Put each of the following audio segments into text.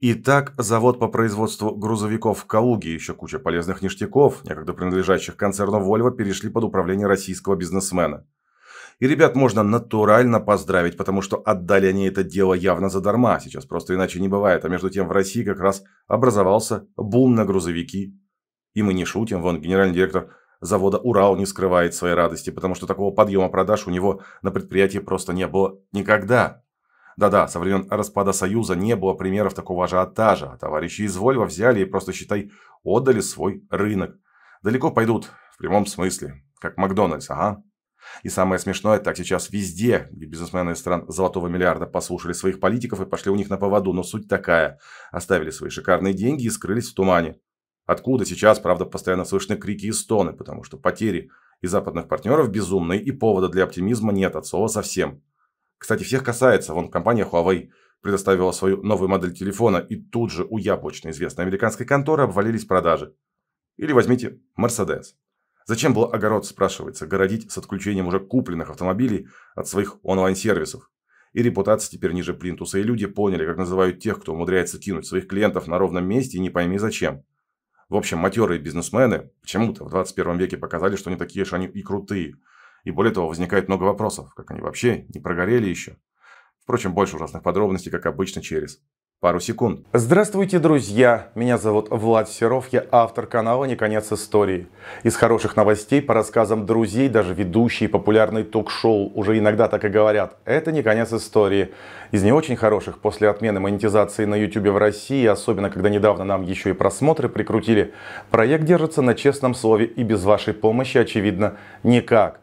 Итак, завод по производству грузовиков в Калуге и еще куча полезных ништяков, некогда принадлежащих концерну Volvo, перешли под управление российского бизнесмена. И ребят можно натурально поздравить, потому что отдали они это дело явно задарма, сейчас просто иначе не бывает, а между тем в России как раз образовался бум на грузовики. И мы не шутим, вон генеральный директор завода «Урал» не скрывает своей радости, потому что такого подъема продаж у него на предприятии просто не было никогда. Да-да, со времен распада Союза не было примеров такого ажиотажа. А товарищи из Вольва взяли и просто, считай, отдали свой рынок. Далеко пойдут, в прямом смысле. Как Макдональдс, ага. И самое смешное, так сейчас везде, где бизнесмены из стран золотого миллиарда послушали своих политиков и пошли у них на поводу, но суть такая. Оставили свои шикарные деньги и скрылись в тумане. Откуда сейчас, правда, постоянно слышны крики и стоны, потому что потери и западных партнеров безумные, и повода для оптимизма нет от слова совсем. Кстати, всех касается. Вон компания Huawei предоставила свою новую модель телефона, и тут же у яблочно известной американской конторы обвалились продажи. Или возьмите Mercedes. Зачем был огород, спрашивается, городить с отключением уже купленных автомобилей от своих онлайн-сервисов? И репутация теперь ниже плинтуса, и люди поняли, как называют тех, кто умудряется кинуть своих клиентов на ровном месте и не пойми зачем. В общем, матерые бизнесмены почему-то в 21 веке показали, что они такие же они и крутые – и более того, возникает много вопросов, как они вообще не прогорели еще. Впрочем, больше ужасных подробностей, как обычно, через пару секунд. Здравствуйте, друзья! Меня зовут Влад Серов, я автор канала «Не конец истории». Из хороших новостей по рассказам друзей даже ведущие популярные ток-шоу уже иногда так и говорят. Это не конец истории. Из не очень хороших после отмены монетизации на YouTube в России, особенно когда недавно нам еще и просмотры прикрутили, проект держится на честном слове и без вашей помощи, очевидно, никак.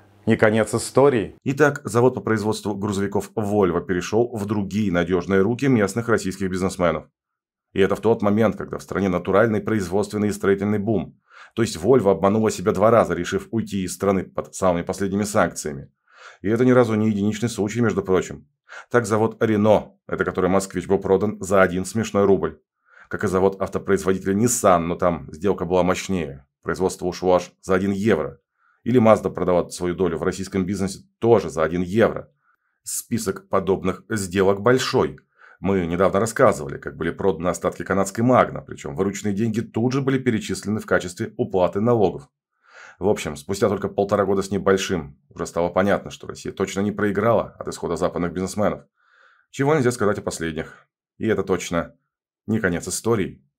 не конец истории. Итак, завод по производству грузовиков Volvo перешел в другие надежные руки местных российских бизнесменов. И это в тот момент, когда в стране натуральный производственный и строительный бум. То есть Volvo обманула себя два раза, решив уйти из страны под самыми последними санкциями. И это ни разу не единичный случай, между прочим. Так завод Рено, это который москвич был продан за один смешной рубль. Как и завод автопроизводителя Nissan, но там сделка была мощнее. Производство ушло аж за 1 евро. Или Mazda продавала свою долю в российском бизнесе тоже за 1 евро. Список подобных сделок большой. Мы недавно рассказывали, как были проданы остатки канадской Магна, причем вырученные деньги тут же были перечислены в качестве уплаты налогов. В общем, спустя только полтора года с небольшим, уже стало понятно, что Россия точно не проиграла от исхода западных бизнесменов. Чего нельзя сказать о последних. И это точно не конец истории.